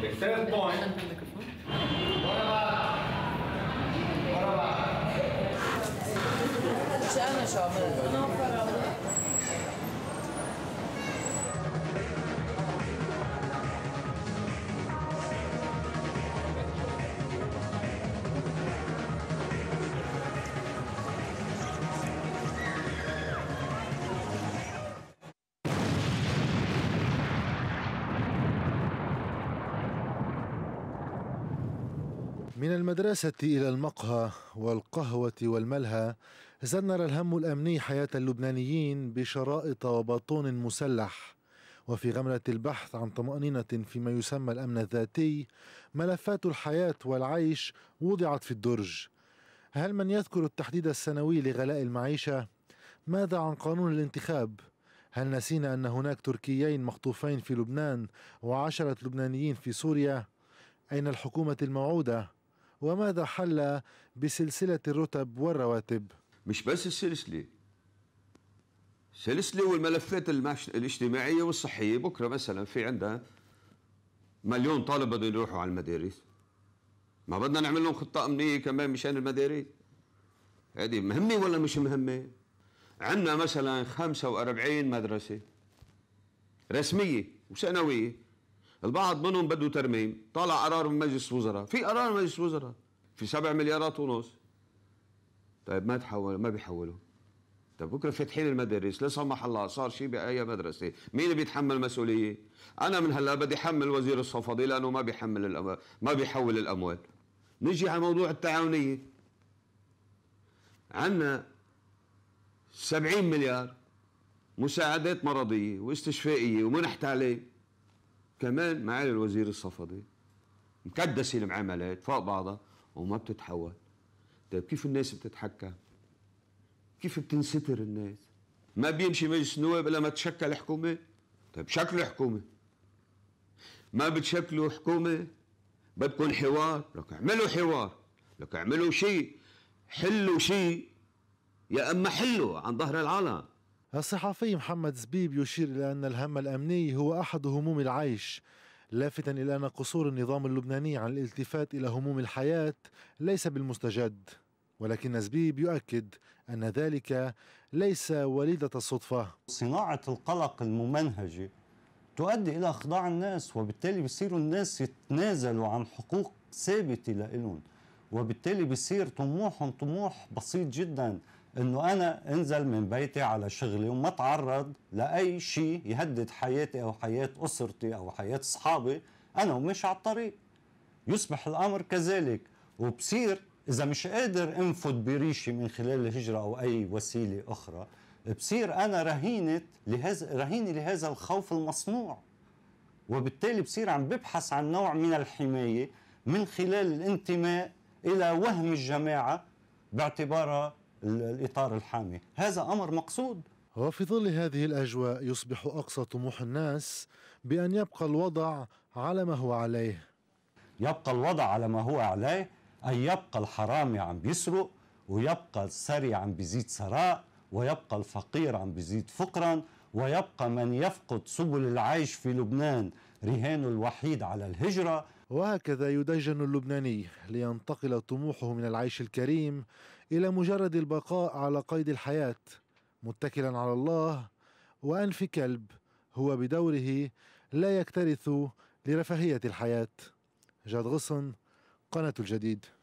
Okay, third point. What about? What about? من المدرسة إلى المقهى والقهوة والملهى زنر الهم الأمني حياة اللبنانيين بشرائط وباطون مسلح وفي غمرة البحث عن طمأنينة فيما يسمى الأمن الذاتي ملفات الحياة والعيش وضعت في الدرج هل من يذكر التحديد السنوي لغلاء المعيشة؟ ماذا عن قانون الانتخاب؟ هل نسينا أن هناك تركيين مخطوفين في لبنان وعشرة لبنانيين في سوريا؟ أين الحكومة الموعودة؟ وماذا حل بسلسلة الرتب والرواتب مش بس السلسلة سلسلة والملفات الاجتماعية والصحية بكرة مثلا في عندها مليون طالب بدهم يروحوا على المدارس ما بدنا نعمل لهم خطة أمنية كمان مشان المدارس هذه مهمة ولا مش مهمة عندنا مثلا 45 مدرسة رسمية وثانوية البعض منهم بده ترميم طلع قرار من مجلس وزراء في قرار من مجلس وزراء في سبع مليارات ونص طيب ما تحول ما بيحولوا طيب بكره فاتحين المدارس لا سمح الله صار شيء باي مدرسه مين بيتحمل مسؤوليه انا من هلا بدي حمل وزير الصفدي لانه ما بيحمل الأموال. ما بيحول الاموال نجي على موضوع التعاونيه عندنا 70 مليار مساعدات مرضيه واستشفائيه ومنحت عليه كمان معالي الوزير الصفدي مكدسه المعاملات فوق بعضها وما بتتحول طيب كيف الناس بتتحكم؟ كيف بتنستر الناس؟ ما بيمشي مجلس النواب الا ما تشكل حكومه طيب شكلوا حكومه ما بتشكلوا حكومه بدكم حوار لك اعملوا حوار لك اعملوا شيء حلوا شيء يا اما حلوا عن ظهر العالم الصحفي محمد زبيب يشير إلى أن الهم الأمني هو أحد هموم العيش لافتا إلى أن قصور النظام اللبناني عن الالتفات إلى هموم الحياة ليس بالمستجد ولكن زبيب يؤكد أن ذلك ليس وليدة الصدفة صناعة القلق الممنهجة تؤدي إلى إخضاع الناس وبالتالي بصيروا الناس يتنازلوا عن حقوق ثابتة لهم وبالتالي بصير طموحهم طموح بسيط جداً انه انا انزل من بيتي على شغلي وما اتعرض لاي شيء يهدد حياتي او حياه اسرتي او حياه اصحابي انا ومش على الطريق يصبح الامر كذلك وبصير اذا مش قادر انفد بريشي من خلال الهجره او اي وسيله اخرى بصير انا رهينه لهذا رهينه لهذا الخوف المصنوع وبالتالي بصير عم ببحث عن نوع من الحمايه من خلال الانتماء الى وهم الجماعه باعتبارها الإطار الحامي هذا أمر مقصود وفي ظل هذه الأجواء يصبح أقصى طموح الناس بأن يبقى الوضع على ما هو عليه يبقى الوضع على ما هو عليه أن يبقى الحرامي عم بيسرق ويبقى الثري عم بيزيد ثراء ويبقى الفقير عم بيزيد فقرا ويبقى من يفقد سبل العيش في لبنان رهانه الوحيد على الهجرة وهكذا يدجن اللبناني لينتقل طموحه من العيش الكريم الى مجرد البقاء على قيد الحياه متكلا على الله وانف كلب هو بدوره لا يكترث لرفاهيه الحياه جاد غصن قناه الجديد